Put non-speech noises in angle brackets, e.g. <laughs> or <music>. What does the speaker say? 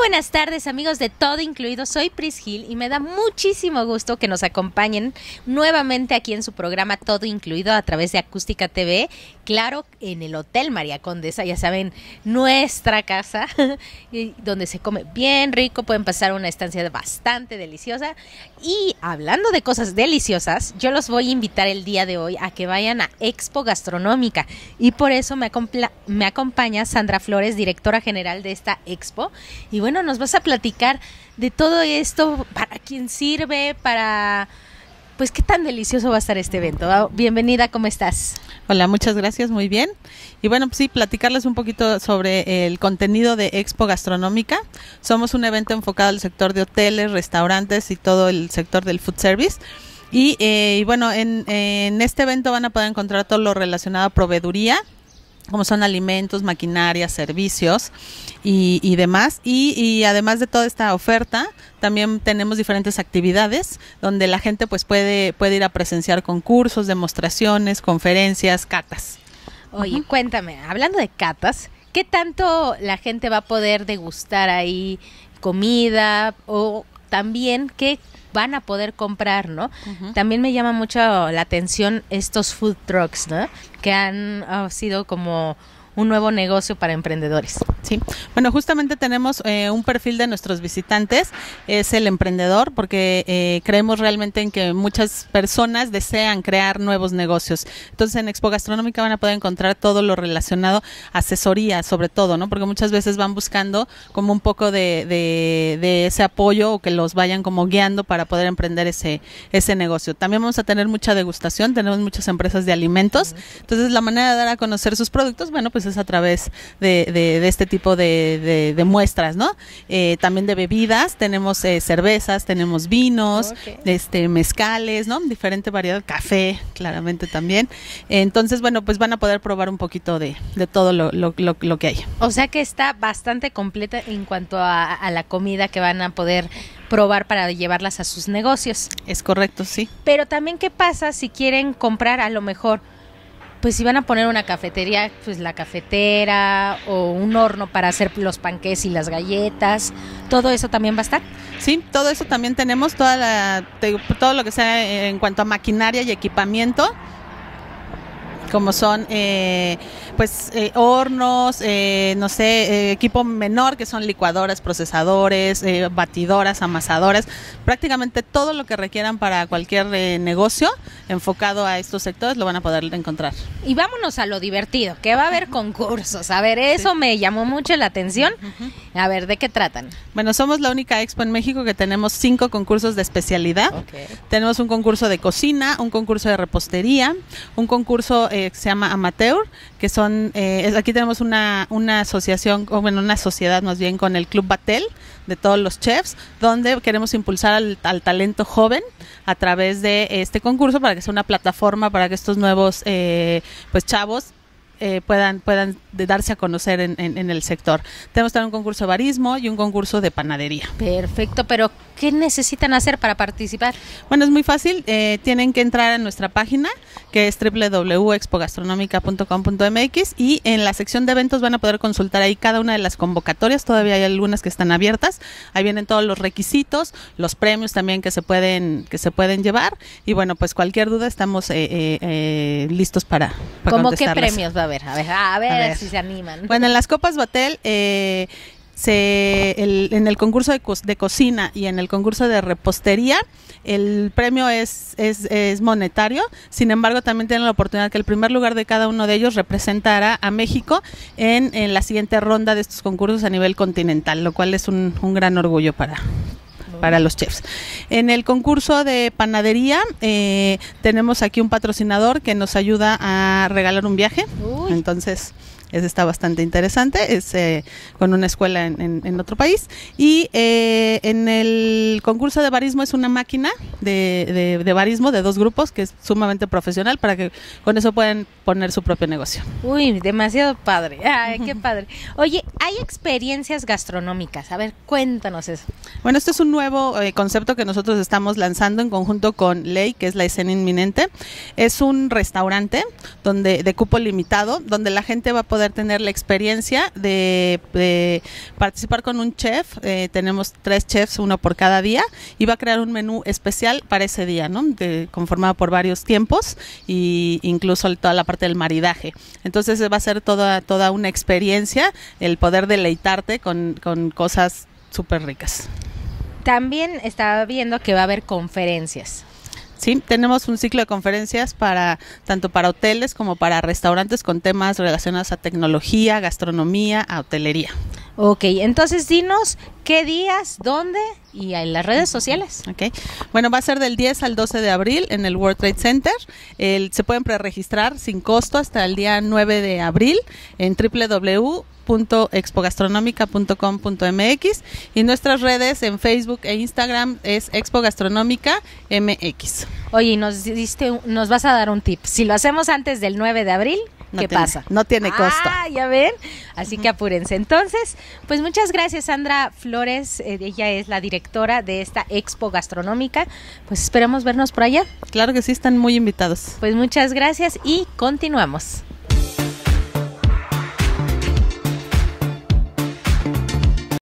buenas tardes amigos de Todo Incluido, soy Pris Gil y me da muchísimo gusto que nos acompañen nuevamente aquí en su programa Todo Incluido a través de Acústica TV, claro, en el Hotel María Condesa, ya saben, nuestra casa, <laughs> donde se come bien rico, pueden pasar una estancia bastante deliciosa. Y hablando de cosas deliciosas, yo los voy a invitar el día de hoy a que vayan a Expo Gastronómica y por eso me, me acompaña Sandra Flores, directora general de esta Expo. Y bueno, bueno, nos vas a platicar de todo esto, para quién sirve, para... Pues qué tan delicioso va a estar este evento. Ah, bienvenida, ¿cómo estás? Hola, muchas gracias, muy bien. Y bueno, pues sí, platicarles un poquito sobre el contenido de Expo Gastronómica. Somos un evento enfocado al sector de hoteles, restaurantes y todo el sector del food service. Y, eh, bueno, en, en, este evento van a poder encontrar todo lo relacionado a proveeduría, como son alimentos, maquinaria, servicios y, demás. Y, además de toda esta oferta, también tenemos diferentes actividades donde la gente pues puede, puede ir a presenciar concursos, demostraciones, conferencias, catas. Oye, cuéntame, hablando de catas, ¿qué tanto la gente va a poder degustar ahí comida o también que van a poder comprar, ¿no? También me llama mucho la atención estos food trucks, ¿no? Que han ah, sido como un nuevo negocio para emprendedores. Sí, bueno, justamente tenemos eh, un perfil de nuestros visitantes, es el emprendedor, porque eh, creemos realmente en que muchas personas desean crear nuevos negocios. Entonces en Expo Gastronómica van a poder encontrar todo lo relacionado a asesoría, sobre todo, ¿no? Porque muchas veces van buscando como un poco de, ese apoyo o que los vayan como guiando para poder emprender ese, ese negocio. También vamos a tener mucha degustación, tenemos muchas empresas de alimentos, entonces la manera de dar a conocer sus productos, bueno, pues a través de, este tipo de, muestras, ¿no? Eh, también de bebidas, tenemos eh, cervezas, tenemos vinos, este mezcales, ¿no? Diferente variedad, café, claramente también. Entonces, bueno, pues van a poder probar un poquito de, todo lo, que hay. O sea que está bastante completa en cuanto a, a la comida que van a poder probar para llevarlas a sus negocios. Es correcto, sí. Pero también qué pasa si quieren comprar a lo mejor pues si van a poner una cafetería, pues la cafetera o un horno para hacer los panques y las galletas, todo eso también va a estar. Sí, todo eso también tenemos, toda todo lo que sea en cuanto a maquinaria y equipamiento, como son eh, pues eh, hornos, eh, no sé, eh, equipo menor que son licuadoras, procesadores, batidoras, amasadoras, prácticamente todo lo que requieran para cualquier negocio enfocado a estos sectores lo van a poder encontrar. Y vámonos a lo divertido, que va a haber concursos. A ver, eso me llamó mucho la atención. A ver, ¿de qué tratan? Bueno, somos la única expo en México que tenemos cinco concursos de especialidad. Tenemos un concurso de cocina, un concurso de repostería, un concurso que se llama amateur, que son eh, aquí tenemos una, una asociación, o bueno, una sociedad más bien con el Club Batel de todos los chefs, donde queremos impulsar al, talento joven a través de este concurso para que sea una plataforma para que estos nuevos eh, pues chavos eh, puedan, puedan darse a conocer en, el sector. Tenemos también un concurso de barismo y un concurso de panadería. Perfecto, pero ¿qué necesitan hacer para participar? Bueno, es muy fácil. Eh, tienen que entrar a nuestra página, que es www.expogastronomica.com.mx y en la sección de eventos van a poder consultar ahí cada una de las convocatorias. Todavía hay algunas que están abiertas. Ahí vienen todos los requisitos, los premios también que se pueden, que se pueden llevar. Y bueno, pues cualquier duda estamos eh, eh listos para, ¿Cómo qué premios va a haber? A ver, a si se animan. Bueno, en las Copas Batel eh, se, en el concurso de, cocina y en el concurso de repostería, el premio es, es, monetario, sin embargo también tienen la oportunidad que el primer lugar de cada uno de ellos representará a México en, en la siguiente ronda de estos concursos a nivel continental, lo cual es un, un gran orgullo para, para los chefs. En el concurso de panadería eh, tenemos aquí un patrocinador que nos ayuda a regalar un viaje. Entonces, ese está bastante interesante, es eh, con una escuela en, otro país. Y eh, en el concurso de barismo es una máquina de, de, barismo de dos grupos que es sumamente profesional para que con eso puedan poner su propio negocio. Uy, demasiado padre. <laughs> Ay, qué padre. Oye, hay experiencias gastronómicas. A ver, cuéntanos eso. Bueno, este es un nuevo eh, concepto que nosotros estamos lanzando en conjunto con Ley, que es la escena inminente. Es un restaurante donde de cupo limitado, donde la gente va a poder tener la experiencia de, participar con un chef. Eh, tenemos tres chefs, uno por cada día, y va a crear un menú especial para ese día, ¿no? De, conformado por varios tiempos e incluso toda la parte del maridaje. Entonces va a ser toda, toda una experiencia el poder deleitarte con, con cosas súper ricas. También estaba viendo que va a haber conferencias. Sí, tenemos un ciclo de conferencias para tanto para hoteles como para restaurantes con temas relacionados a tecnología, gastronomía, a hotelería. Ok, entonces dinos qué días, dónde y en las redes sociales. Ok, bueno, va a ser del 10 al 12 de abril en el World Trade Center. El, se pueden preregistrar sin costo hasta el día 9 de abril en www.expogastronómica.com.mx y nuestras redes en Facebook e Instagram es Expo MX. Oye, nos diste, nos vas a dar un tip. Si lo hacemos antes del 9 de abril, ¿qué pasa? No tiene ah, costo. Ah, ya ven. Así que apúrense. Entonces, pues muchas gracias, Sandra Flores. Eh, ella es la directora de esta expo gastronómica. Pues esperamos vernos por allá. Claro que sí, están muy invitados. Pues muchas gracias y continuamos.